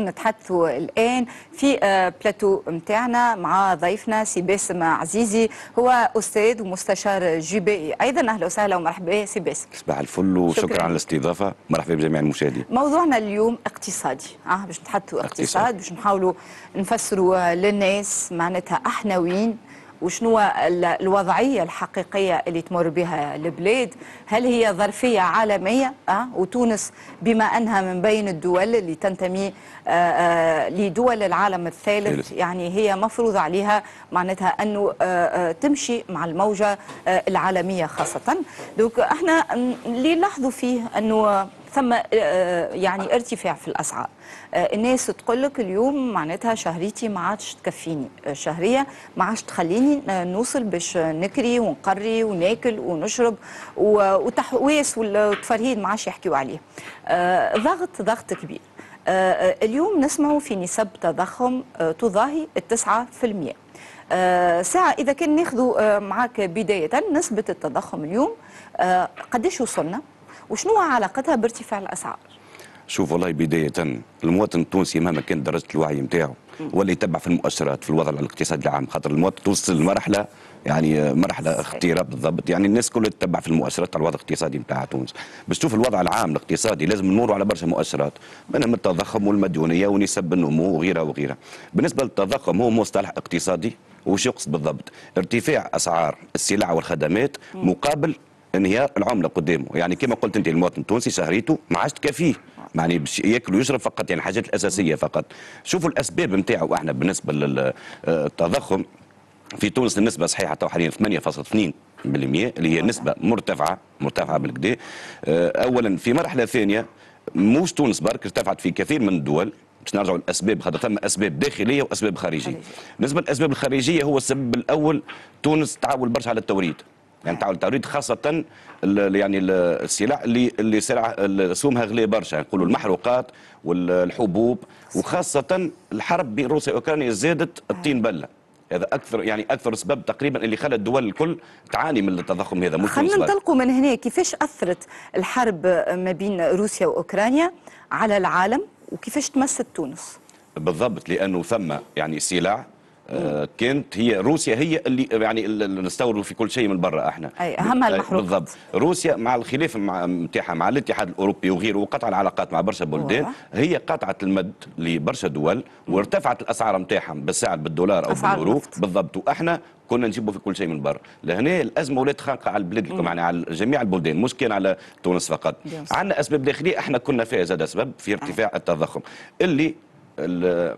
نتحدثوا الآن في آه، بلاتو متاعنا مع ضيفنا سي باسم عزيزي هو أستاذ ومستشار جبائي أيضا أهلا وسهلا ومرحبا سي باسم صباح الفل وشكرا على الاستضافة مرحبا بجميع المشاهدين موضوعنا اليوم اقتصادي أه باش نتحدثوا اقتصاد باش نحاولوا نفسروا للناس معناتها احنا وين وشنو الوضعية الحقيقية اللي تمر بها البلاد هل هي ظرفية عالمية أه؟ وتونس بما أنها من بين الدول اللي تنتمي آه، آه، لدول العالم الثالث يعني هي مفروض عليها معناتها أنه آه، تمشي مع الموجة العالمية خاصة دوك احنا اللي نلاحظوا فيه أنه ثم آه، آه، يعني ارتفاع في الاسعار آه، الناس تقول لك اليوم معناتها شهريتي ما عادش تكفيني الشهريه ما عادش تخليني نوصل باش نكري ونقري وناكل ونشرب وتحواس والتفرهيد ما عادش يحكيوا عليه ضغط ضغط كبير اليوم نسمعوا في نسب تضخم تضاهي التسعة في المئة ساعة إذا كان ناخذوا معاك بداية نسبة التضخم اليوم قديش وصلنا وشنو علاقتها بارتفاع الاسعار؟ شوف والله بداية المواطن التونسي مهما كانت درجة الوعي نتاعو ولا يتبع في المؤشرات في الوضع الاقتصادي العام خاطر المواطن توصل لمرحلة يعني مرحلة اختيارات بالضبط يعني الناس كلها تتبع في المؤشرات على الوضع الاقتصادي نتاع تونس باش تشوف الوضع العام الاقتصادي لازم نمروا على برشا مؤشرات منهم التضخم والمديونية ونسب النمو وغيرها وغيرها بالنسبة للتضخم هو مصطلح اقتصادي وش يقصد بالضبط ارتفاع أسعار السلع والخدمات مقابل انهيار العمله قدامه يعني كما قلت انت المواطن التونسي سهريته ما عادش تكفيه يعني ياكل ويشرب فقط يعني الحاجات الاساسيه فقط شوفوا الاسباب نتاعو احنا بالنسبه للتضخم آه، في تونس النسبه صحيحه تو حاليا 8.2 اللي هي نسبة مرتفعة مرتفعة بالكدا آه، أولا في مرحلة ثانية موش تونس برك ارتفعت في كثير من الدول باش نرجعوا للاسباب خاطر ثم اسباب داخليه واسباب خارجيه. بالنسبه للاسباب الخارجيه هو السبب الاول تونس تعول برشا على التوريد. يعني تاع التوريد خاصه يعني السلع اللي اللي سلع سومها غلي برشا نقولوا المحروقات والحبوب وخاصه الحرب بين روسيا واوكرانيا زادت الطين بله هذا اكثر يعني اكثر سبب تقريبا اللي خلى الدول الكل تعاني من التضخم هذا خلينا ننطلقوا من هنا كيفاش اثرت الحرب ما بين روسيا واوكرانيا على العالم وكيفاش تمست تونس بالضبط لانه ثم يعني سلع آه، كانت هي روسيا هي اللي يعني اللي نستوردوا في كل شيء من برا احنا اي اهمها المحروق بالضبط روسيا مع الخلاف نتاعها مع الاتحاد الاوروبي وغيره وقطع العلاقات مع برشا بلدان هي قطعت المد لبرشا دول وارتفعت الاسعار نتاعهم بالسعر بالدولار او باليورو بالضبط واحنا كنا نجيبوا في كل شيء من برا لهنا الازمه ولات خانقه على البلاد الكل يعني على جميع البلدان مش كان على تونس فقط عندنا اسباب داخليه احنا كنا فيها زاد اسباب في ارتفاع التضخم اللي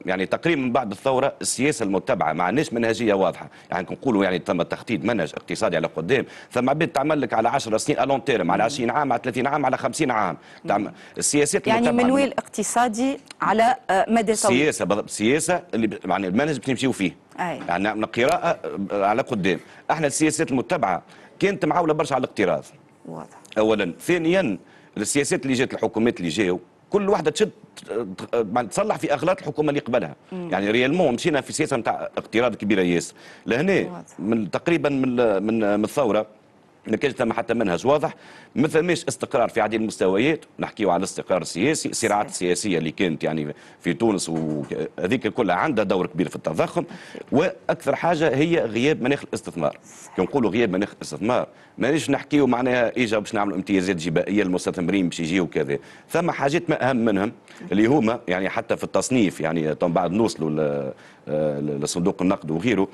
يعني تقريبا من بعد الثوره السياسه المتبعه ما عندناش منهجيه واضحه يعني نقولوا يعني تم تخطيط منهج اقتصادي على قدام ثم عباد تعمل لك على 10 سنين الون تيرم على 20 عام على 30 عام على 50 عام تعمل السياسات يعني منويل اقتصادي على آه، مدى طويل سياسه سياسه اللي يعني المنهج اللي نمشيو فيه أي. يعني قراءه آه، على قدام احنا السياسات المتبعه كانت معوله برشا على الاقتراض واضح اولا ثانيا السياسات اللي جات الحكومات اللي جاوا كل واحده تشد تصلح في اغلاط الحكومه اللي قبلها مم. يعني ريالمون مشينا في سياسه نتاع اقتراض كبيره ياسر لهنا من تقريبا من من الثوره ما كانش ثم حتى منهج واضح ما فماش استقرار في عديد المستويات نحكيو على الاستقرار السياسي الصراعات السياسيه اللي كانت يعني في تونس وهذيك كلها عندها دور كبير في التضخم واكثر حاجه هي غياب مناخ الاستثمار كي نقولوا غياب مناخ الاستثمار مانيش نحكيو معناها ايجا باش نعملوا امتيازات جبائيه للمستثمرين باش يجيو كذا ثم حاجات ما اهم منهم اللي هما يعني حتى في التصنيف يعني بعد نوصلوا آه، لصندوق النقد وغيره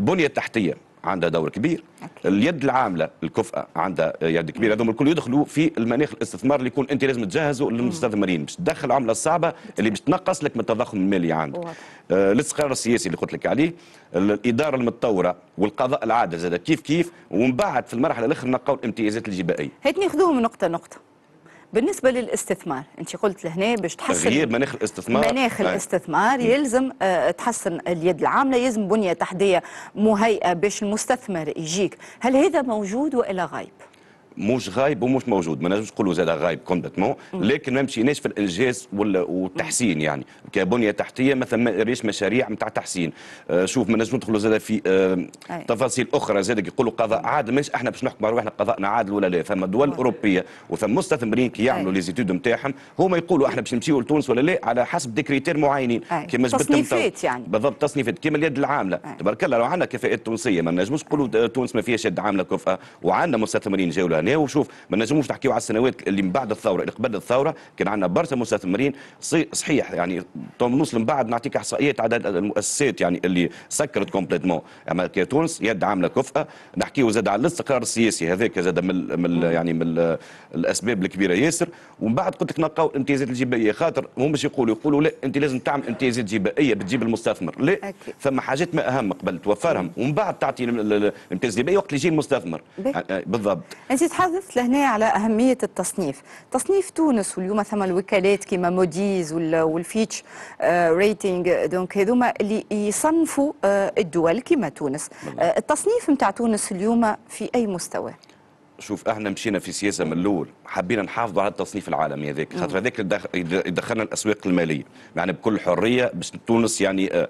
بنيه تحتيه عندها دور كبير أكيد. اليد العامله الكفؤه عندها يد كبيره هذوما الكل يدخلوا في المناخ الاستثمار اللي يكون انت لازم تجهزه للمستثمرين باش تدخل العمله الصعبه اللي باش تنقص لك من التضخم المالي عندك آه الاستقرار السياسي اللي قلت لك عليه الاداره المتطوره والقضاء العادل زاد كيف كيف ومن بعد في المرحله الاخر نقاو الامتيازات الجبائيه هاتني ناخذوهم نقطه نقطه بالنسبه للاستثمار انت قلت لهنا باش تحسن تغيير مناخ الاستثمار مناخ آه. الاستثمار يلزم آه، تحسن اليد العامله يلزم بنيه تحتيه مهيئه باش المستثمر يجيك هل هذا موجود والا غايب مش غايب ومش موجود ما نجمش نقولوا زاد غايب كومبليتمون لكن ما مشيناش في الانجاز والتحسين يعني كبنيه تحتيه ما ريش مشاريع نتاع تحسين آه، شوف ما نجمش ندخلوا زاد في آه، تفاصيل اخرى زاد يقولوا قضاء عادل مش احنا باش نحكموا على روحنا قضاءنا عادل ولا لا ثم دول اوروبيه وثم مستثمرين كي يعملوا لي زيتود نتاعهم هما يقولوا احنا باش نمشيو لتونس ولا لا على حسب دي كريتير معينين كما تصنيفات يعني بالضبط تصنيفات كما اليد العامله تبارك الله لو عندنا كفاءات تونسيه ما نجموش نقولوا آه، تونس ما فيهاش يد عامله كفاءه وعندنا مستثمرين جاوا لهنا هو شوف ما نجموش نحكيو على السنوات اللي من بعد الثوره اللي قبل الثوره كان عندنا برشا مستثمرين صحيح يعني نوصل من بعد نعطيك احصائيات عدد المؤسسات يعني اللي سكرت كومبليتمون اما تونس يد عامله كفأه نحكيو زاد على الاستقرار السياسي هذاك زاد من من يعني من الاسباب الكبيره ياسر ومن بعد قلت لك نلقاو امتيازات الجبائيه خاطر هم باش يقولوا يقولوا لا انت لازم تعمل امتيازات جبائيه بتجيب المستثمر لا أكيد. فما حاجات ما اهم قبل توفرهم ومن بعد تعطي الامتياز الجبائي وقت اللي يجي المستثمر بالضبط نتحدث لهنا على أهمية التصنيف تصنيف تونس واليوم ثم الوكالات كما موديز والفيتش آه، ريتينج ريتنج دونك هذوما اللي يصنفوا آه، الدول كما تونس آه، التصنيف نتاع تونس اليوم في أي مستوى؟ شوف احنا مشينا في سياسه من الاول حبينا نحافظوا على التصنيف العالمي هذاك خاطر هذاك يدخلنا الاسواق الماليه يعني بكل حريه باش تونس يعني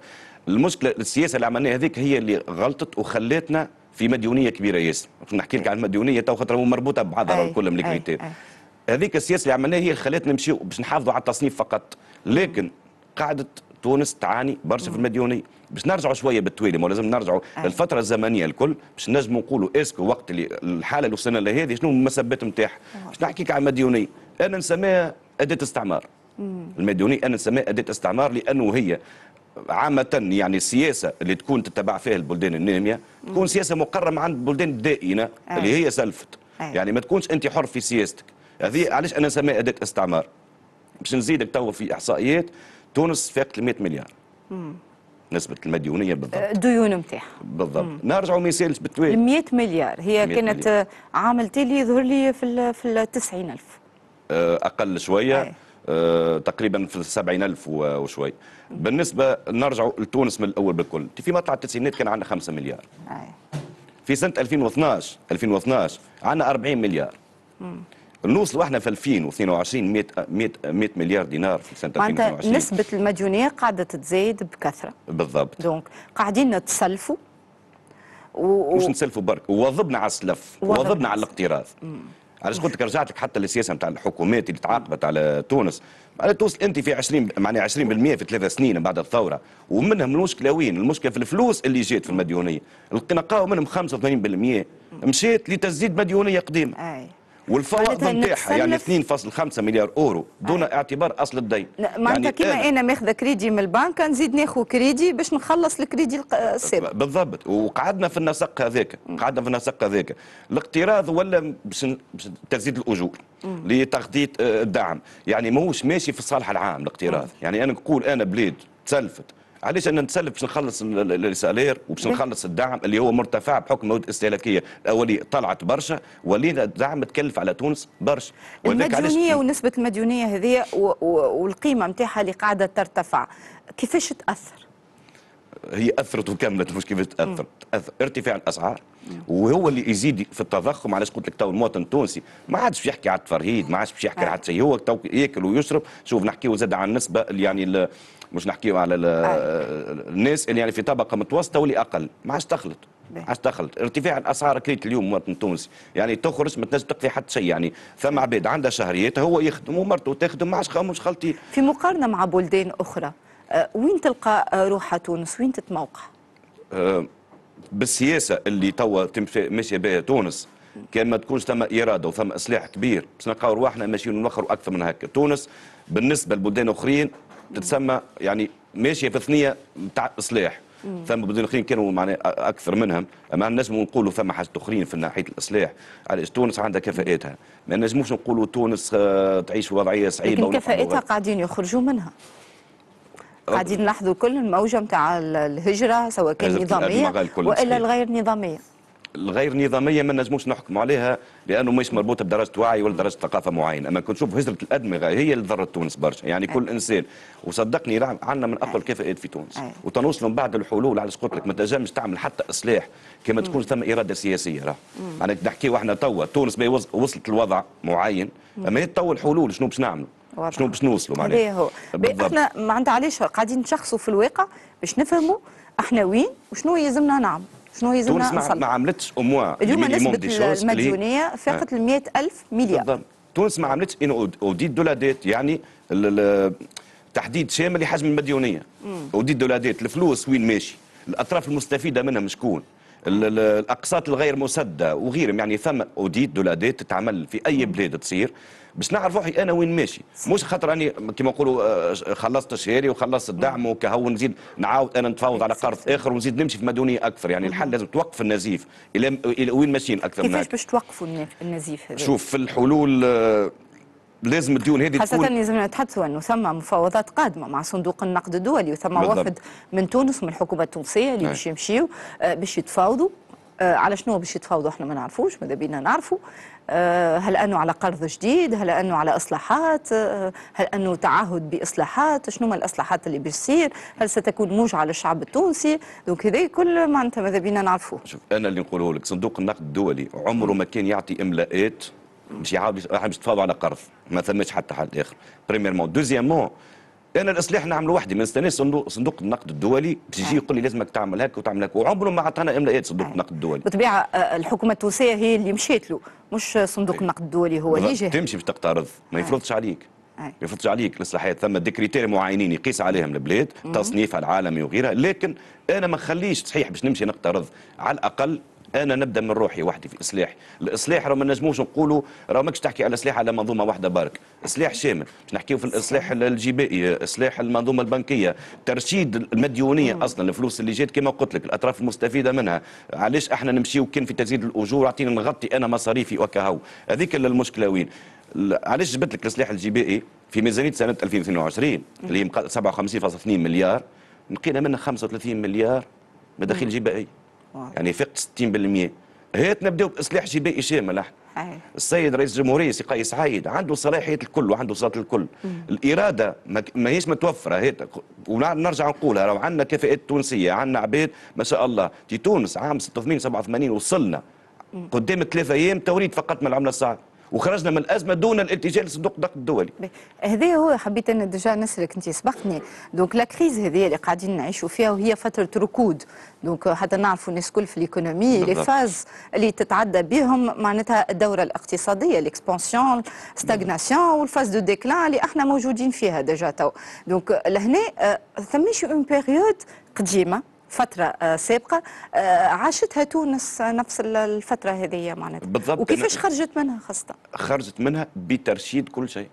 المشكله السياسه اللي عملناها هذيك هي اللي غلطت وخلتنا في مديونيه كبيره ياسر نحكي لك عن المديونيه تو خاطر مربوطه ببعضها الكل من الكريتير هذيك السياسه اللي عملناها هي اللي خلاتنا نمشيو باش نحافظوا على التصنيف فقط لكن قاعده تونس تعاني برشا في المديونيه باش نرجعوا شويه بالتوالي ما لازم نرجعوا للفتره الزمنيه الكل باش نجموا نقولوا اسكو وقت اللي الحاله اللي وصلنا لها هذه شنو المسبات نتاعها باش نحكي لك على المديونيه انا نسميها اداه استعمار المديونيه انا نسميها اداه استعمار لانه هي عامة يعني السياسة اللي تكون تتبع فيها البلدان النامية تكون سياسة مقرمة عند البلدان الدائنة أيه. اللي هي سلفت أيه. يعني ما تكونش أنت حر في سياستك هذه علاش أنا نسميها أداة استعمار باش نزيدك تو في إحصائيات تونس فاقت 100 مليار مم. نسبة المديونية بالضبط الديون آه، نتاعها بالضبط نرجعوا مثال بالتوالي 100 مليار هي كانت مليار. عام تالي يظهر لي في ال في 90000 آه، أقل شوية أيه. آه، تقريبا في 70000 وشوي بالنسبه نرجعوا لتونس من الاول بالكل في مطلع التسعينات كان عندنا 5 مليار في سنه 2012 2012 عندنا 40 مليار نوصلوا احنا في 2022 100 100 100 مليار دينار في سنه 2022 نسبه المديونيه قاعده تزيد بكثره بالضبط دونك قاعدين نتسلفوا و... مش نتسلفوا برك وواظبنا على السلف وواظبنا على الاقتراض مم. علاش قلت لك رجعت لك حتى للسياسه نتاع الحكومات اللي تعاقبت على تونس على تونس انت في 20 معناها 20% في ثلاث سنين بعد الثوره ومنهم المشكله وين؟ المشكله في الفلوس اللي جات في المديونيه لقينا منهم 85% مشات لتسديد مديونيه قديمه والفوائد نتاعها يعني 2.5 مليار اورو دون آه. اعتبار اصل الدين معناتها يعني كيما انا ماخذه كريدي من البنك نزيد ناخذ كريدي باش نخلص الكريدي السابق بالضبط وقعدنا في النسق هذاك قعدنا في النسق هذاك الاقتراض ولا باش تزيد الاجور لتغطيه آه، الدعم يعني ماهوش ماشي في الصالح العام الاقتراض يعني انا نقول انا بلاد تسلفت علاش انا نتسلف باش نخلص السالير وباش نخلص الدعم اللي هو مرتفع بحكم مواد استهلاكيه الاوليه طلعت برشا ولينا الدعم تكلف على تونس برشا المديونيه ونسبه المديونيه هذه والقيمه نتاعها اللي قاعده ترتفع كيفاش تاثر؟ هي اثرت وكملت مش كيف تاثر تاثر ارتفاع الاسعار وهو اللي يزيد في التضخم علاش قلت لك تو المواطن التونسي ما عادش يحكي على التفرهيد ما عادش يحكي على حتى شيء هو تو ياكل ويشرب شوف نحكيو زاد على النسبه يعني مش نحكيو على آه. الناس اللي يعني في طبقه متوسطه واللي اقل ما عادش تخلط عادش تخلط ارتفاع الاسعار كريت اليوم المواطن التونسي يعني تخرج ما تنجم تقضي حتى شيء يعني ثم عباد عندها شهريات هو يخدم ومرته تخدم ما عادش مش خالطين في مقارنه مع بلدان اخرى آه، وين تلقى روحها تونس وين تتموقع آه، بالسياسه اللي توا ماشيه بها تونس كان ما تكونش ثم اراده وثم اصلاح كبير باش نلقاو رواحنا ماشيين نوخروا اكثر من هكا تونس بالنسبه لبلدان اخرين تتسمى يعني ماشيه في ثنيه نتاع اصلاح ثم بدون اخرين كانوا معناها اكثر منهم اما نجموا نقولوا ثم حاجات اخرين في ناحيه الاصلاح على تونس عندها كفاءاتها ما نجموش نقولوا تونس آه، تعيش وضعيه صعيبه لكن كفاءاتها قاعدين يخرجوا منها قاعدين نلاحظوا كل الموجه نتاع الهجره سواء كان نظاميه والا الغير نظاميه الغير نظاميه ما نجموش نحكموا عليها لانه مش مربوطه بدرجه وعي ولا درجه ثقافه معينه اما كنت نشوف هزله الادمغه هي اللي ضرت تونس برشا يعني كل انسان وصدقني عندنا من اقوى الكفاءات في تونس وتنوصلوا من بعد الحلول على قلت لك ما تنجمش تعمل حتى اصلاح كما تكون ثم اراده سياسيه راه معناها يعني نحكيو احنا توا تونس وصلت لوضع معين اما هي توا الحلول شنو باش نعملوا شنو باش نوصلوا معناها احنا معناتها علاش قاعدين نشخصوا في الواقع باش نفهموا احنا وين وشنو يلزمنا نعمل شنو هي آه. تونس ما عملتش اوموا اليوم نسبه المديونيه فاقت ال 100000 مليار بالضبط تونس ما عملتش ان اوديت دو ديت يعني تحديد شامل لحجم المديونيه اوديت دو ديت الفلوس وين ماشي الاطراف المستفيده منها شكون الاقساط الغير مسدده وغيرهم يعني ثم اوديت دو ديت تتعمل في اي بلاد تصير باش نعرف روحي انا وين ماشي مش خاطر اني كيما نقولوا آه، خلصت الشهري وخلصت الدعم وكهو نزيد نعاود انا نتفاوض على قرض اخر ونزيد نمشي في مدونيه اكثر يعني الحل لازم توقف النزيف الى وين ماشيين اكثر من كيفاش باش توقفوا النزيف هذا شوف في الحلول آه، لازم الديون هذه خاصة لازم نتحدثوا انه ثم مفاوضات قادمه مع صندوق النقد الدولي وثم وفد من تونس من الحكومه التونسيه اللي نعم. باش يمشيوا آه، باش يتفاوضوا على شنو باش يتفاوضوا احنا ما نعرفوش ماذا بينا نعرفوا آه، هل أنه على قرض جديد هل أنه على إصلاحات آه، هل أنه تعهد بإصلاحات شنو ما الإصلاحات اللي بيصير هل ستكون موجعة للشعب التونسي دونك هذا كل معناتها ماذا بينا نعرفوه شوف أنا اللي نقوله لك صندوق النقد الدولي عمره ما كان يعطي إملاءات باش يعاود باش على قرض ما ثماش حتى حد آخر بريميرمون دوزيامون انا الاصلاح نعمله وحدي ما نستناش صندوق صندوق النقد الدولي باش يجي نعم. يقول لي لازمك تعمل هكا وتعمل هكا وعمره ما عطانا املاءات إيه صندوق نعم. النقد الدولي بطبيعه آه، الحكومه التونسيه هي اللي مشيت له مش صندوق النقد الدولي هو اللي جه تمشي باش تقترض ما يفرضش عليك ما يفرضش عليك الاصلاحات ثم ديكريتير معينين يقيس عليهم البلاد تصنيفها العالمي وغيرها لكن انا ما نخليش صحيح باش نمشي نقترض على الاقل انا نبدا من روحي وحدي في اصلاح الاصلاح راه ما نجموش نقولوا راه ماكش تحكي على اصلاح على منظومه واحده برك اصلاح شامل باش نحكيو في الاصلاح الجبائي اصلاح المنظومه البنكيه ترشيد المديونيه اصلا الفلوس اللي جات كما قلت لك الاطراف المستفيده منها علاش احنا نمشيو كان في تزيد الاجور اعطيني نغطي انا مصاريفي وكهو هذيك المشكله وين علاش جبت لك الاصلاح الجبائي في ميزانيه سنه 2022 اللي هي 57.2 مليار لقينا منها 35 مليار مداخيل جبائيه يعني فقد 60% هات نبداو باصلاح جبائي شامل احنا السيد رئيس الجمهوريه سي قيس عايد عنده صلاحيات الكل وعنده صلات الكل مم. الاراده ماهيش متوفره هات ونرجع نقولها راه عندنا كفاءات تونسيه عندنا عباد ما شاء الله في تونس عام 86 87 وصلنا مم. قدام ثلاثة ايام توريد فقط من العمله الصعبه وخرجنا من الازمه دون الالتجاء لصندوق النقد الدولي. هذا هو حبيت انا ديجا نسالك انت سبقتني دونك لا كريز هذه اللي قاعدين نعيشوا فيها وهي فتره ركود دونك حتى نعرفوا الناس الكل في الايكونومي لي فاز اللي تتعدى بهم معناتها الدوره الاقتصاديه ليكسبونسيون ستاغناسيون والفاز دو ديكلان اللي احنا موجودين فيها ديجا تو دونك لهنا ثماش اون بيريود قديمه فتره آه، سابقه آه، عاشتها تونس آه، نفس الفتره هذه معناتها بالضبط وكيفاش خرجت منها خاصه خرجت منها بترشيد كل شيء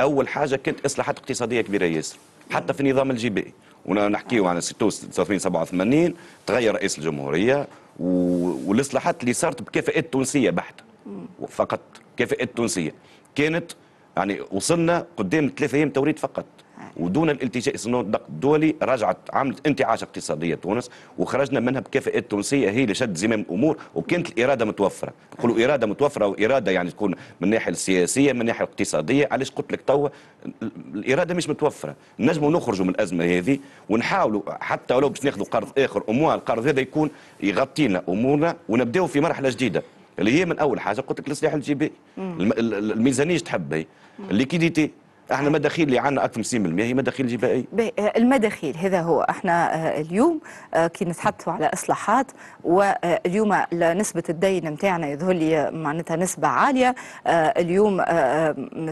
اول حاجه كانت اصلاحات اقتصاديه كبيره ياسر حتى في نظام الجبائي ونحكيو على 86 87 تغير رئيس الجمهوريه والاصلاحات اللي صارت بكفاءات تونسيه بحته فقط كفاءات تونسيه كانت يعني وصلنا قدام ثلاثة ايام توريد فقط ودون الالتجاء لصندوق النقد الدولي رجعت عملت انتعاش اقتصاديه تونس وخرجنا منها بكفاءات تونسيه هي اللي شد زمام الامور وكانت الاراده متوفره نقولوا اراده متوفره واراده يعني تكون من الناحيه السياسيه من الناحيه الاقتصاديه علاش قلت لك توا الاراده مش متوفره نجموا نخرجوا من الازمه هذه ونحاولوا حتى ولو باش ناخذوا قرض اخر اموال القرض هذا يكون يغطينا امورنا ونبداو في مرحله جديده اللي هي من اول حاجه قلت لك السلاح الجيبي الميزانيه تحب هي الليكيديتي احنا المداخيل اللي عندنا اكثر من 50% هي مداخيل جبائيه المداخيل هذا هو احنا آه، اليوم آه، كي نتحدثوا على اصلاحات واليوم نسبه الدين نتاعنا يظهر لي معناتها نسبه عاليه آه، اليوم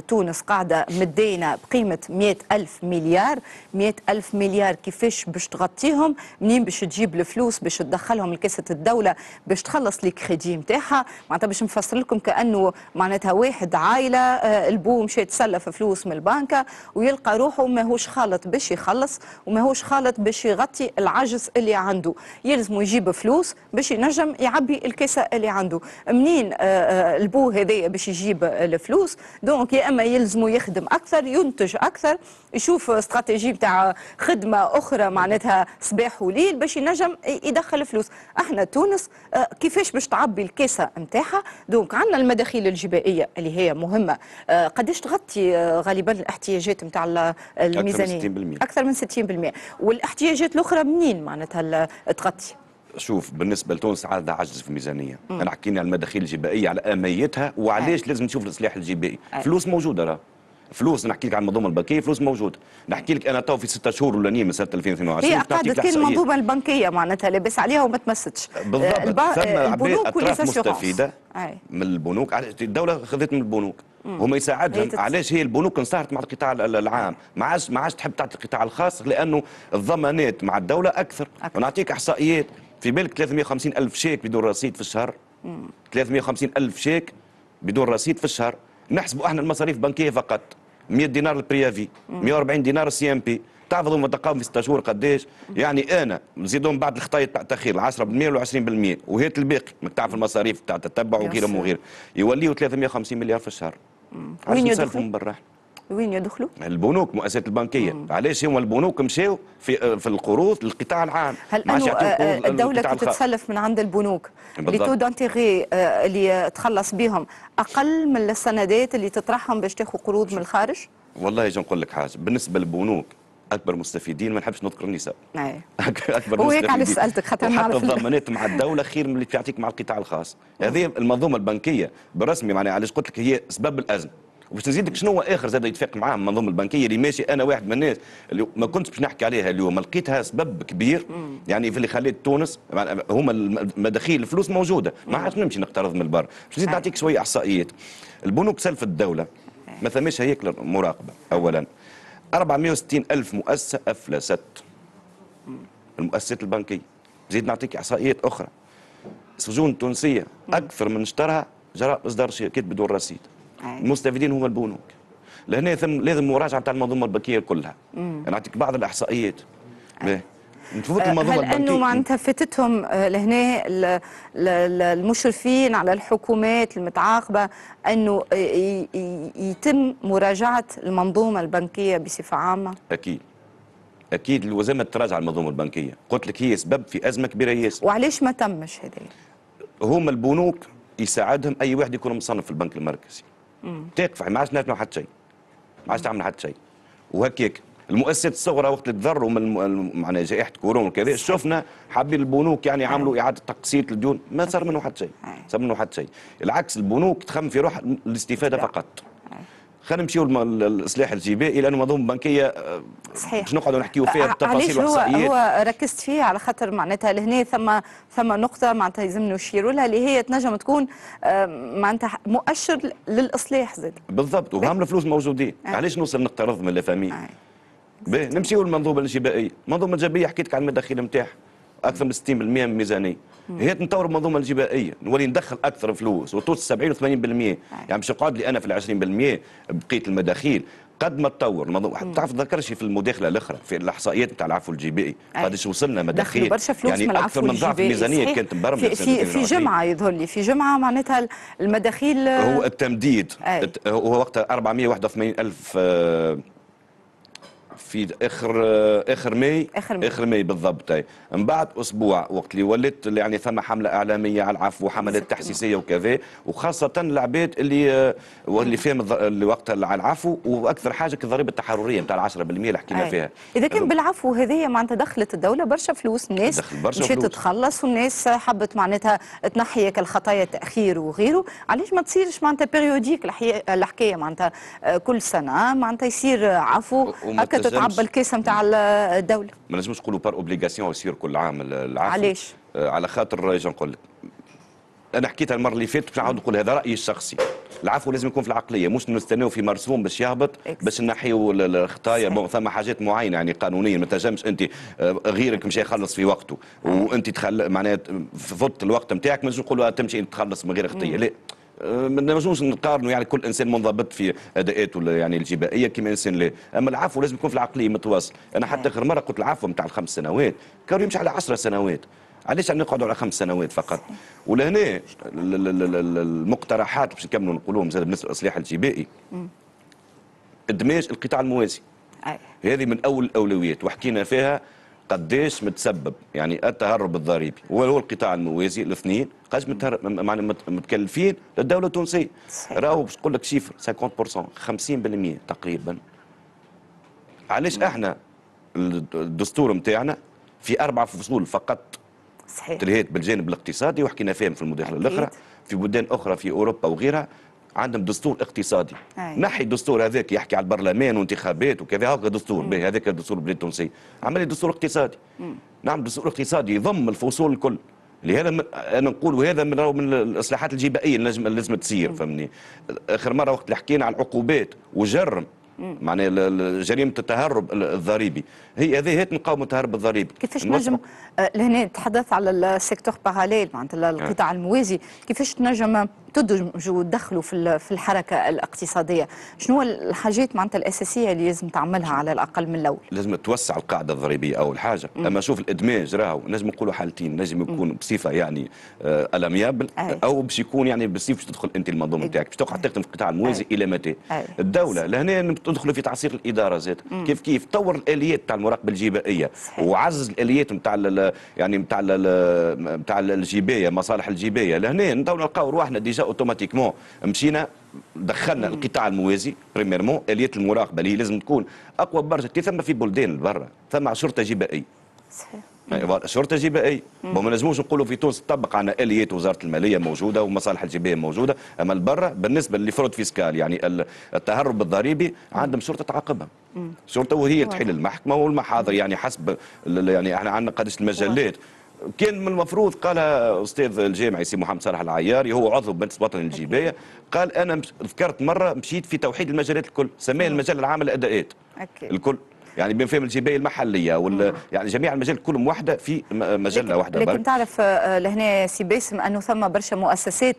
تونس قاعده مدينه بقيمه 100000 مليار 100000 مليار كيفاش باش تغطيهم منين باش تجيب الفلوس باش تدخلهم لكاسة الدولة باش تخلص لي كريدي نتاعها معناتها باش نفسر لكم كأنه معناتها واحد عائلة البو مشى تسلف فلوس من البنك البنكة ويلقى روحه ماهوش خالط باش يخلص وماهوش خالط باش يغطي العجز اللي عنده يلزم يجيب فلوس باش ينجم يعبي الكيسة اللي عنده منين آه، آه، البو هذايا باش يجيب الفلوس دونك يا اما يلزمه يخدم اكثر ينتج اكثر يشوف استراتيجي بتاع خدمه اخرى معناتها صباح وليل باش ينجم يدخل فلوس احنا تونس آه، كيفاش باش تعبي الكيسه نتاعها دونك عندنا المداخيل الجبائيه اللي هي مهمه قداش تغطي غالبا الاحتياجات نتاع الميزانيه اكثر من 60% اكثر من 60% والاحتياجات الاخرى منين معناتها تغطي شوف بالنسبه لتونس عاد عجز في الميزانيه انا حكينا على المداخيل الجبائيه على اهميتها وعلاش آه. لازم نشوف الاصلاح الجبائي آه. فلوس موجوده راه فلوس نحكي لك على المنظومه البنكيه فلوس موجوده نحكي لك انا تو في ستة شهور الاولانيه من سنه 2022 هي قاعده كل المنظومه البنكيه معناتها لاباس عليها وما تمستش بالضبط ثم آه، آه، البنوك اطراف مستفيده من البنوك الدوله خذت من البنوك هما يساعدهم علاش هي البنوك انصهرت مع القطاع العام ما عادش ما عادش تحب تعطي القطاع الخاص لانه الضمانات مع الدوله أكثر. ونعطيك احصائيات في بالك 350 الف شيك بدون رصيد في الشهر 350 الف شيك بدون رصيد في الشهر نحسبوا احنا المصاريف بنكيه فقط 100 دينار البريافي 140 دينار السي ام بي تعرفوا هما تقاوم في 6 شهور قداش يعني انا نزيدهم بعد الخطايا تاع التاخير 10% ولا 20% وهيت الباقي ما تعرف المصاريف تاع التتبع وغيره وغيره يوليوا 350 مليار في الشهر وين يدخل؟ وين يدخلوا؟ البنوك مؤسسات البنكيه علاش هما البنوك مشاو في آه، في القروض للقطاع العام هل أنه آه، الدوله تتسلف من عند البنوك لي تو دانتيغي آه، اللي تخلص بهم اقل من السندات اللي تطرحهم باش تاخذ قروض من الخارج؟ والله يجي نقول لك حاجه بالنسبه للبنوك اكبر مستفيدين ما نحبش نذكر النساء أي. اكبر وهيك علاش سالتك خاطر نعرف الضمانات مع الدوله خير من اللي تعطيك مع القطاع الخاص هذه المنظومه البنكيه بالرسمي معناها علاش قلت لك هي سبب الازمه وباش نزيدك شنو هو اخر زاد يتفق معاه المنظومه البنكيه اللي ماشي انا واحد من الناس اللي ما كنتش باش نحكي عليها اليوم لقيتها سبب كبير يعني في اللي خليت تونس هما مداخيل الفلوس موجوده ما عادش نمشي نقترض من البر باش نزيد نعطيك شويه احصائيات البنوك سلف الدوله ما ثماش هيك مراقبه اولا 460 الف مؤسسه افلست المؤسسات البنكيه زيد نعطيك احصائيات اخرى سجون تونسيه اكثر من اشترها جراء اصدار شركات بدون رصيد المستفيدين هما البنوك لهنا لازم مراجعه تاع المنظومه البنكيه كلها نعطيك يعني بعض الاحصائيات نفوت أه، المنظومه البنكيه لانه معناتها فاتتهم أه، لهنا المشرفين على الحكومات المتعاقبه انه يتم مراجعه المنظومه البنكيه بصفه عامه اكيد اكيد الوزاره تراجع المنظومه البنكيه قلت لك هي سبب في ازمه كبيره ياسر وعلاش ما تمش هذا هما البنوك يساعدهم اي واحد يكون مصنف في البنك المركزي تكفى ما عادش نجمع حتى شيء ما عادش تعمل حتى شيء وهكاك المؤسسات الصغرى وقت اللي تضروا من معنا جائحه كورونا وكذا شفنا حابين البنوك يعني عملوا نعم. اعاده تقسيط الديون ما صار منه حتى شيء نعم. صار منه حتى شيء العكس البنوك تخمم في روح الاستفاده فقط خلينا نمشيو للسلاح الجبائي لانه منظومه بنكيه آه، صحيح باش نقعدوا نحكيو فيها بالتفاصيل والاحصائيات هو, هو ركزت فيه على خاطر معناتها لهنا ثم ثم نقطه معناتها يلزمنا نشيروا لها اللي هي تنجم تكون آه، معناتها مؤشر للاصلاح زاد بالضبط وهم الفلوس موجودين آه. علاش نوصل نقترض من لافامي آه. نمشيو للمنظومه الجبائيه المنظومه الجبائيه حكيت لك على المداخيل نتاعها اكثر من 60% من الميزانيه هي تنطور المنظومه الجبائيه نولي ندخل اكثر فلوس وتوصل 70 و 80% يعني باش نقعد لي انا في ال 20% بقيه المداخيل قد ما تطور الموضوع تعرف شيء في المداخله الاخرى في الاحصائيات نتاع العفو الجبائي قداش وصلنا مداخيل برشا فلوس يعني من اكثر من ضعف الميزانيه كانت مبرمجه في, في, في جمعه يظهر لي في جمعه معناتها المداخيل هو التمديد أي. هو وقتها 481 الف آه، في اخر آه، اخر ماي اخر ماي, آخر ماي بالضبط من بعد اسبوع وقت اللي ولات يعني ثم حمله اعلاميه على العفو وحملات تحسيسيه وكذا وخاصه العباد اللي آه، واللي فيهم اللي وقتها على العفو واكثر حاجه الضريبه التحرريه نتاع 10% اللي حكينا فيها اذا كان بالعفو هذه معناتها دخلت الدوله برشا فلوس الناس مشيت تتخلص والناس حبت معناتها تنحي الخطايا التاخير وغيره علاش ما تصيرش معناتها بيريوديك الحكايه معناتها آه، كل سنه معناتها يصير عفو هكا تعبى الكيسه نتاع الدوله ما نجموش نقولوا بار اوبليغاسيون يصير كل عام العام علاش؟ آه، على خاطر جا نقول لك انا حكيتها المره اللي فاتت باش نعاود نقول هذا رايي الشخصي العفو لازم يكون في العقليه مش نستناو في مرسوم باش يهبط باش نحيو الخطايا بون ثم حاجات معينه يعني قانونيا ما تنجمش انت آه، غيرك مش يخلص في وقته وانت تخل معناها فضت الوقت نتاعك ما نجمش نقولوا تمشي تخلص من غير خطيه لا ما نجموش نقارنوا يعني كل انسان منضبط في اداءاته يعني الجبائيه كما انسان لا اما العفو لازم يكون في العقليه متواصل انا حتى اخر مره قلت العفو نتاع الخمس سنوات كانوا يمشي على 10 سنوات علاش نقعدوا على خمس سنوات فقط ولهنا المقترحات باش نكملوا نقولوهم زاد بالنسبه للاصلاح الجبائي ادماج القطاع الموازي هذه من اول الاولويات وحكينا فيها قداش متسبب يعني التهرب الضريبي وهو القطاع الموازي الاثنين قداش معنا متكلفين للدوله التونسيه راهو باش نقول لك شيفر 50% 50% تقريبا علاش احنا الدستور نتاعنا في اربع فصول فقط صحيح تلهيت بالجانب الاقتصادي وحكينا فيهم في المداخله الاخرى في بلدان اخرى في اوروبا وغيرها عندهم دستور اقتصادي نحي الدستور هذاك يحكي على البرلمان وانتخابات وكذا هذا دستور هذاك الدستور البلاد التونسيه عمل دستور اقتصادي مم. نعم دستور اقتصادي يضم الفصول الكل لهذا انا نقول هذا من من الاصلاحات الجبائيه اللي لازم لازم تصير فهمني اخر مره وقت اللي حكينا على العقوبات وجرم معناها جريمه التهرب الضريبي هي هذه هي تنقاوم التهرب الضريبي كيفاش نجم آه، لهنا تحدث على السيكتور باراليل معناتها آه. القطاع الموازي كيفاش تنجم تدمجوا وتدخلوا في في الحركه الاقتصاديه شنو هو الحاجات معناتها الاساسيه اللي لازم تعملها على الاقل من الاول لازم توسع القاعده الضريبيه اول حاجه اما شوف الادماج راهو نجم نقولوا حالتين نجم يكون بصفه يعني آه، الاميابل او باش يكون يعني بصفه باش تدخل انت المنظومه نتاعك باش تقعد تخدم في القطاع الموازي الى متى الدوله لهنا تدخل في تعصير الاداره زاد كيف كيف طور الاليات تاع المراقبه الجبائيه وعزز الاليات نتاع يعني نتاع نتاع الجبايه مصالح الجبايه لهنا نلقاو روحنا ديجا ديجا اوتوماتيكمون مشينا دخلنا القطاع الموازي بريميرمون اليات المراقبه اللي هي لازم تكون اقوى برشا كي ثم في بلدان برا ثم شرطه جبائي صحيح يعني شرطه جبائي ما لازموش نقولوا في تونس تطبق على اليات وزاره الماليه موجوده ومصالح الجبائيه موجوده اما البرة بالنسبه للفرود فيسكال يعني التهرب الضريبي عندهم شرطه تعاقبها شرطه وهي تحل المحكمه والمحاضر يعني حسب يعني احنا عندنا قداش المجلات كان من المفروض قال استاذ الجامعي سي محمد صالح العياري هو عضو مجلس الوطني للجبايه قال انا ذكرت مره مشيت في توحيد المجالات الكل سماه المجال العام للاداءات الكل يعني بين فيهم الجبايه المحليه وال آه. يعني جميع المجال كلهم واحده في آه، مجله واحده لكن, لكن تعرف آه، لهنا سي باسم انه ثم برشا مؤسسات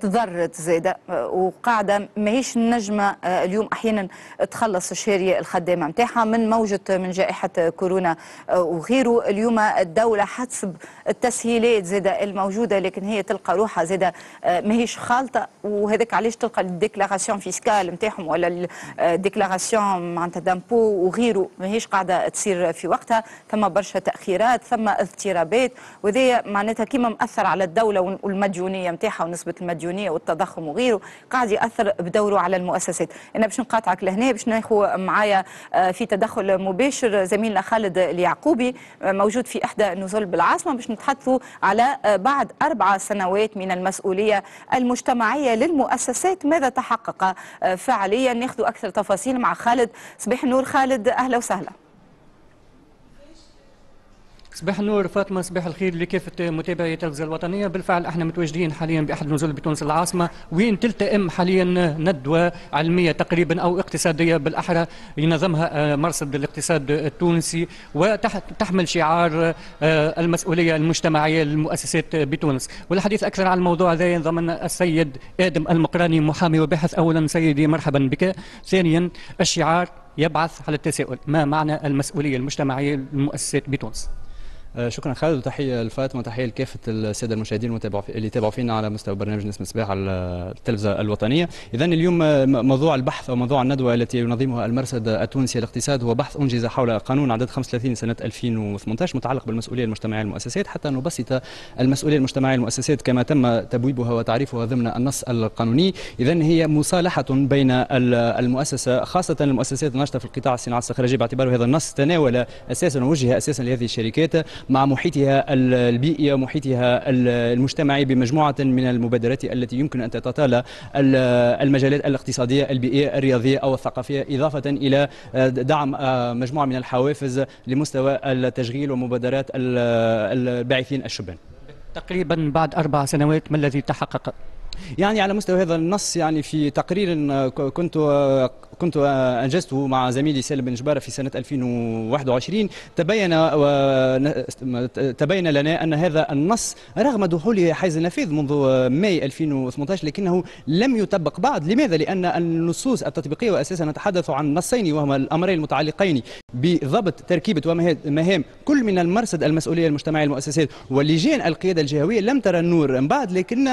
تضرت زاده وقاعده ماهيش نجمه اليوم احيانا تخلص الشاريه الخدامه نتاعها من موجه من جائحه كورونا وغيره اليوم الدوله حسب التسهيلات زاده الموجوده لكن هي تلقى روحها زاده ماهيش خالطه وهذاك علاش تلقى الديكلاراسيون فيسكال نتاعهم ولا الديكلاراسيون معناتها دامبو وغيره ماهيش قاعده تصير في وقتها ثم برشا تاخيرات ثم اضطرابات وذا معناتها كيما مأثر على الدوله والمديونيه نتاعها ونسبه المديونيه والتضخم وغيره قاعد ياثر بدوره على المؤسسات انا باش نقاطعك لهنا باش ناخذ معايا آه، في تدخل مباشر زميلنا خالد اليعقوبي آه، موجود في احدى النزول بالعاصمه باش نتحدثوا على آه، بعد اربع سنوات من المسؤوليه المجتمعيه للمؤسسات ماذا تحقق فعليا ناخذ اكثر تفاصيل مع خالد صباح النور خالد اهلا وسهلا صباح النور فاطمة صباح الخير لكافة متابعي التلفزة الوطنية بالفعل احنا متواجدين حاليا بأحد نزول بتونس العاصمة وين تلتئم حاليا ندوة علمية تقريبا أو اقتصادية بالأحرى ينظمها آه، مرصد الاقتصاد التونسي وتحمل شعار آه، المسؤولية المجتمعية للمؤسسات بتونس والحديث أكثر عن الموضوع هذا ينضمن السيد آدم المقراني محامي وباحث أولا سيدي مرحبا بك ثانيا الشعار يبعث على التساؤل ما معنى المسؤولية المجتمعية للمؤسسات بتونس آه، شكرا خالد وتحيه لفاطمه وتحيه لكافه الساده المشاهدين اللي تابعوا فينا على مستوى برنامج نسمه صباح على التلفزه الوطنيه اذا اليوم آه، موضوع البحث او موضوع الندوه التي ينظمها المرصد التونسي للاقتصاد هو بحث انجز حول قانون عدد 35 سنه 2018 متعلق بالمسؤوليه المجتمعيه للمؤسسات حتى نبسط المسؤوليه المجتمعيه للمؤسسات كما تم تبويبها وتعريفها ضمن النص القانوني اذا هي مصالحه بين المؤسسه خاصه المؤسسات الناشطه في القطاع الصناعه الصخرجي باعتبار هذا النص تناول اساسا ووجه اساسا لهذه الشركات مع محيطها البيئي محيطها المجتمعي بمجموعة من المبادرات التي يمكن أن تتطالى المجالات الاقتصادية البيئية الرياضية أو الثقافية إضافة إلى آه، دعم آه، مجموعة من الحوافز لمستوى التشغيل ومبادرات الباعثين الشبان تقريبا بعد أربع سنوات ما الذي تحقق؟ يعني على مستوى هذا النص يعني في تقرير آه، كنت كنت آه، أنجزته مع زميلي سالم بن جبارة في سنة 2021 تبين تبين لنا أن هذا النص رغم دخول حيز النفيذ منذ آه، ماي 2018 لكنه لم يطبق بعد لماذا؟ لأن النصوص التطبيقية وأساسا نتحدث عن نصين وهما الأمرين المتعلقين بضبط تركيبة ومهام كل من المرصد المسؤولية المجتمعية المؤسسات واللجان القيادة الجهوية لم ترى النور من بعد لكن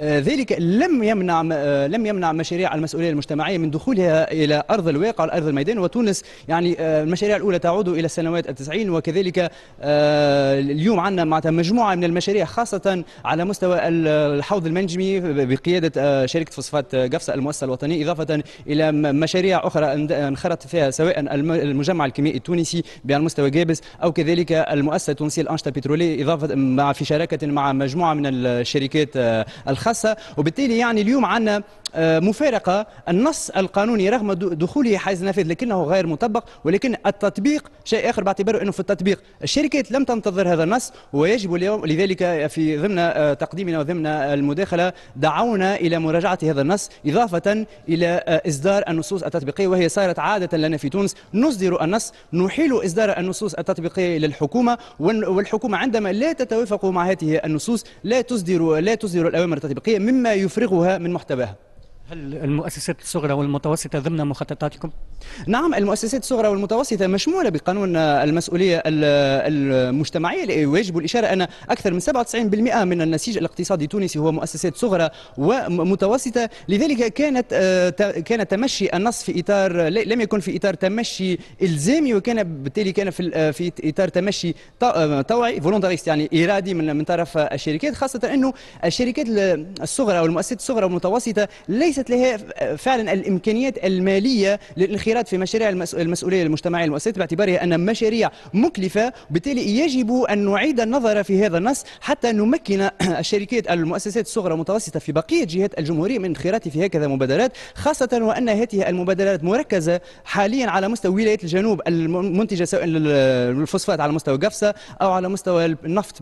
آه، ذلك لم يمنع آه، لم يمنع مشاريع المسؤوليه المجتمعيه من دخولها الى ارض الواقع ارض الميدان وتونس يعني آه، المشاريع الاولى تعود الى السنوات التسعين وكذلك اليوم عندنا معناتها مجموعه من المشاريع خاصه على مستوى الحوض المنجمي بقياده شركه فوسفات قفصه المؤسسه الوطنيه اضافه الى مشاريع اخرى انخرط فيها سواء المجمع الكيميائي التونسي على مستوى جابس او كذلك المؤسسه التونسيه الانشطه البتروليه اضافه مع في شراكه مع مجموعه من الشركات الخ... خاصة وبالتالي يعني اليوم عندنا آه، مفارقة النص القانوني رغم دخوله حيز نافذ لكنه غير مطبق ولكن التطبيق شيء آخر باعتباره أنه في التطبيق الشركات لم تنتظر هذا النص ويجب اليوم لذلك في ضمن آه، تقديمنا وضمن المداخلة دعونا إلى مراجعة هذا النص إضافة إلى آه، إصدار النصوص التطبيقية وهي صارت عادة لنا في تونس نصدر النص نحيل إصدار النصوص التطبيقية للحكومة والحكومة عندما لا تتوافق مع هذه النصوص لا تصدر لا تصدر الأوامر التطبيقية مما يفرغها من محتواها هل المؤسسات الصغرى والمتوسطة ضمن مخططاتكم؟ نعم المؤسسات الصغرى والمتوسطة مشمولة بقانون المسؤولية المجتمعية ويجب الإشارة أن أكثر من 97% من النسيج الاقتصادي التونسي هو مؤسسات صغرى ومتوسطة لذلك كانت آه، كان تمشي النص في إطار لم يكن في إطار تمشي إلزامي وكان بالتالي كان في آه، في إطار تمشي طوعي آه، فولونتاريست يعني إرادي من من طرف الشركات خاصة أنه الشركات الصغرى والمؤسسات الصغرى والمتوسطة ليس ليست لها فعلا الامكانيات الماليه للانخراط في مشاريع المسؤوليه المجتمعيه المؤسسات باعتبارها ان مشاريع مكلفه وبالتالي يجب ان نعيد النظر في هذا النص حتى نمكن الشركات المؤسسات الصغرى المتوسطه في بقيه جهات الجمهوريه من انخراط في هكذا مبادرات خاصه وان هذه المبادرات مركزه حاليا على مستوى ولايه الجنوب المنتجه سواء الفوسفات على مستوى قفصه او على مستوى النفط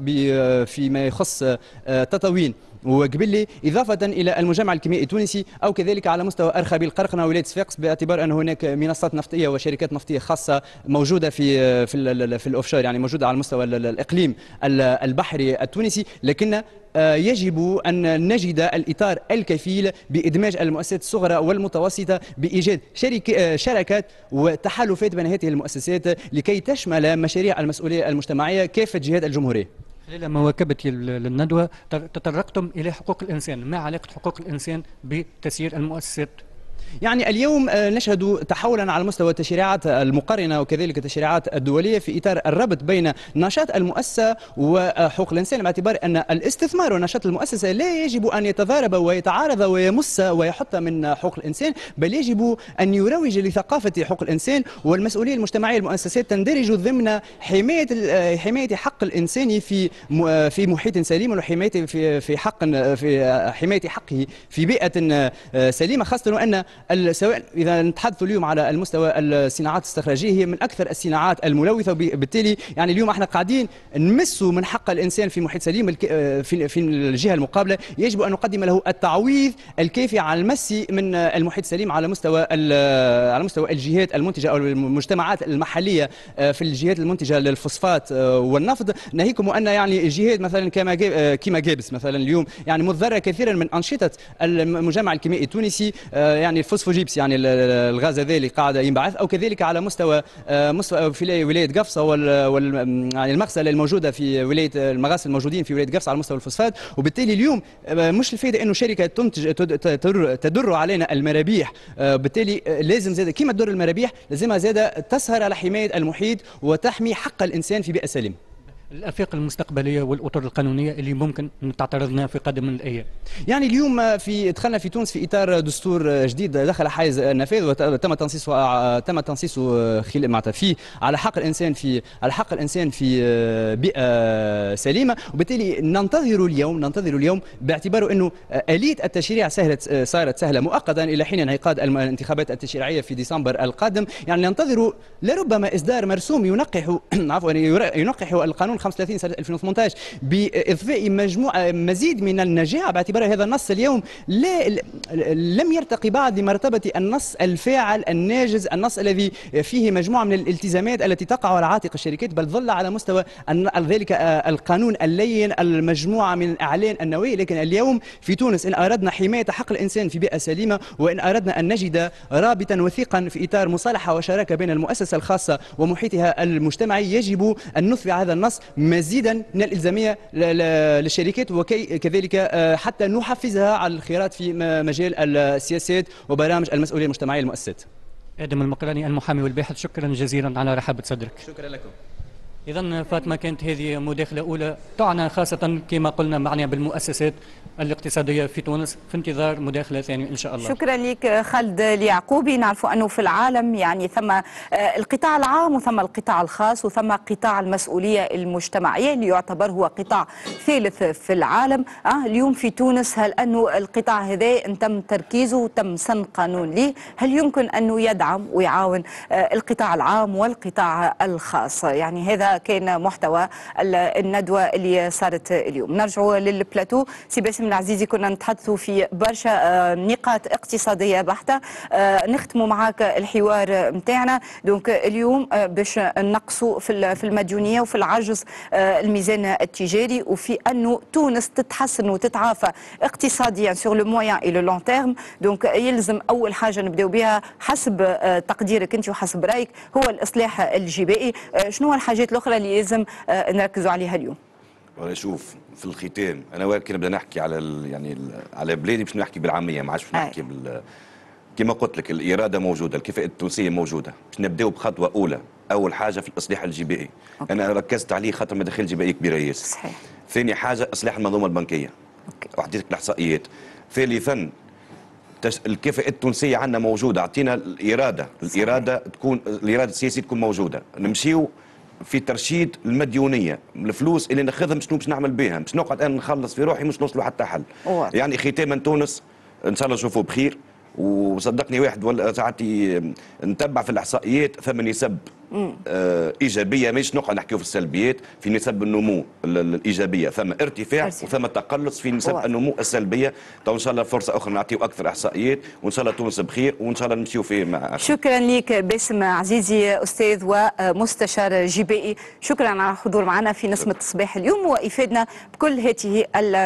فيما يخص آه، تطاوين وقبلي إضافة إلى المجمع الكيميائي التونسي أو كذلك على مستوى أرخبيل قرقنة ولاية صفاقس باعتبار أن هناك منصات نفطية وشركات نفطية خاصة موجودة في في في الأوفشور يعني موجودة على مستوى الإقليم البحري التونسي لكن آه، يجب أن نجد الإطار الكفيل بإدماج المؤسسات الصغرى والمتوسطة بإيجاد شركة آه، شركات وتحالفات بين هذه المؤسسات لكي تشمل مشاريع المسؤولية المجتمعية كافة جهات الجمهورية خلال مواكبتي للندوة تطرقتم إلى حقوق الإنسان ما علاقة حقوق الإنسان بتسيير المؤسسات يعني اليوم آه، نشهد تحولا على مستوى التشريعات المقرنة وكذلك التشريعات الدولية في إطار الربط بين نشاط المؤسسة وحقوق الإنسان باعتبار أن الاستثمار ونشاط المؤسسة لا يجب أن يتضارب ويتعارض ويمس ويحط من حقوق الإنسان بل يجب أن يروج لثقافة حقوق الإنسان والمسؤولية المجتمعية المؤسسات تندرج ضمن حماية حماية حق الإنسان في في محيط سليم وحماية في حق في حماية حقه في بيئة آه، سليمة خاصة أن سواء اذا نتحدث اليوم على المستوى الصناعات الاستخراجيه هي من اكثر الصناعات الملوثه وبالتالي يعني اليوم احنا قاعدين نمسوا من حق الانسان في محيط سليم آه، في الجهه المقابله يجب ان نقدم له التعويض الكافي على المس من المحيط السليم على مستوى آه، على مستوى الجهات المنتجه او المجتمعات المحليه آه، في الجهات المنتجه للفوسفات والنفط ناهيكم ان يعني جهات مثلا كما كيما جابس مثلا اليوم يعني متضرره كثيرا من انشطه المجمع الكيميائي التونسي يعني يعني الفوسفوجيبس يعني الغاز هذا اللي قاعد ينبعث او كذلك على مستوى آه، مستوى آه، في ولايه قفصه وال يعني المغسله الموجوده في ولايه آه، المغاسل الموجودين في ولايه قفصه على مستوى الفوسفات وبالتالي اليوم مش الفائده انه شركه تنتج تدر, علينا المرابيح بالتالي لازم زاده كما تدر المرابيح لازمها زاده تسهر على حمايه المحيط وتحمي حق الانسان في بيئه سليمه الافاق المستقبليه والاطر القانونيه اللي ممكن نتعترضنا في قادم من الايام. يعني اليوم في دخلنا في تونس في اطار دستور جديد دخل حيز النفاذ وتم تنصيصه تم تنصيصه خلال معناتها في على حق الانسان في على حق الانسان في بيئه سليمه وبالتالي ننتظر اليوم ننتظر اليوم باعتباره انه اليه التشريع سهلت صارت سهله مؤقتا الى حين انعقاد الانتخابات التشريعيه في ديسمبر القادم يعني ننتظر لربما اصدار مرسوم ينقح عفوا ينقح القانون 35 سنه 2018 باضفاء مجموعه مزيد من النجاعه باعتبار هذا النص اليوم لا لم يرتقي بعد لمرتبه النص الفاعل الناجز النص الذي فيه مجموعه من الالتزامات التي تقع على عاتق الشركات بل ظل على مستوى ذلك آه، القانون اللين المجموعه من الاعلان النووي لكن اليوم في تونس ان اردنا حمايه حق الانسان في بيئه سليمه وان اردنا ان نجد رابطا وثيقا في اطار مصالحه وشراكه بين المؤسسه الخاصه ومحيطها المجتمعي يجب ان نثري هذا النص مزيدا من الالزاميه للشركات وكذلك آه، حتى نحفزها على الخيارات في مجال السياسات وبرامج المسؤوليه المجتمعيه للمؤسسات. ادم المقراني المحامي والباحث شكرا جزيلا على رحابه صدرك. شكرا لكم. إذا فاطمة كانت هذه مداخلة أولى تعنى خاصة كما قلنا معنا بالمؤسسات الاقتصادية في تونس في انتظار مداخلة ثانية إن شاء الله شكرا لك خالد اليعقوبي نعرف أنه في العالم يعني ثم آه، القطاع العام وثم القطاع الخاص وثم قطاع المسؤولية المجتمعية اللي يعتبر هو قطاع ثالث في العالم أه اليوم في تونس هل أنه القطاع هذا تم تركيزه وتم سن قانون ليه هل يمكن أنه يدعم ويعاون آه، القطاع العام والقطاع الخاص يعني هذا كان محتوى الندوة اللي صارت اليوم نرجع للبلاتو سي باسم هاشم العزيزي كنا نتحدثوا في برشا آه، نقاط اقتصاديه بحته آه، نختموا معاك الحوار نتاعنا دونك اليوم آه، باش نقصوا في في المديونيه وفي العجز الميزان التجاري وفي انه تونس تتحسن وتتعافى اقتصاديا سور لو مويان اي لو لون تيرم دونك يلزم اول حاجه نبداو بها حسب تقديرك انت وحسب رايك هو الاصلاح الجبائي شنو الحاجات الاخرى اللي لازم نركزوا عليها اليوم؟ شوف في الختام انا كنا بدنا نحكي على ال يعني ال على بلادي باش نحكي بالعاميه ما عادش نحكي بال كما قلت لك الاراده موجوده الكفاءه التونسيه موجوده باش نبداو بخطوه اولى اول حاجه في الاصلاح الجبائي انا ركزت عليه خاطر مداخيل جبائي كبيره ياسر صحيح ثاني حاجه اصلاح المنظومه البنكيه وحديتك الاحصائيات ثالثا الكفاءة التونسية عندنا موجودة أعطينا الإرادة الإرادة صحيح. تكون الإرادة السياسية تكون موجودة نمشيو في ترشيد المديونيه الفلوس اللي ناخذها مش باش نعمل بها مش نقعد انا نخلص في روحي مش نوصلوا حتى حل أوه. يعني ختاما تونس ان شاء الله نشوفوا بخير وصدقني واحد ولا ساعتي نتبع في الاحصائيات ثم نسب آه ايجابيه مش نقعد نحكيو في السلبيات في نسب النمو الايجابيه ثم ارتفاع وثم تقلص في نسب أوه. النمو السلبيه تو طيب ان شاء الله فرصه اخرى نعطيو اكثر احصائيات وان شاء الله تونس بخير وان شاء الله نمشيو في مع شكرا لك باسم عزيزي استاذ ومستشار جبائي شكرا على حضور معنا في نسمه الصباح اليوم وافادنا بكل هذه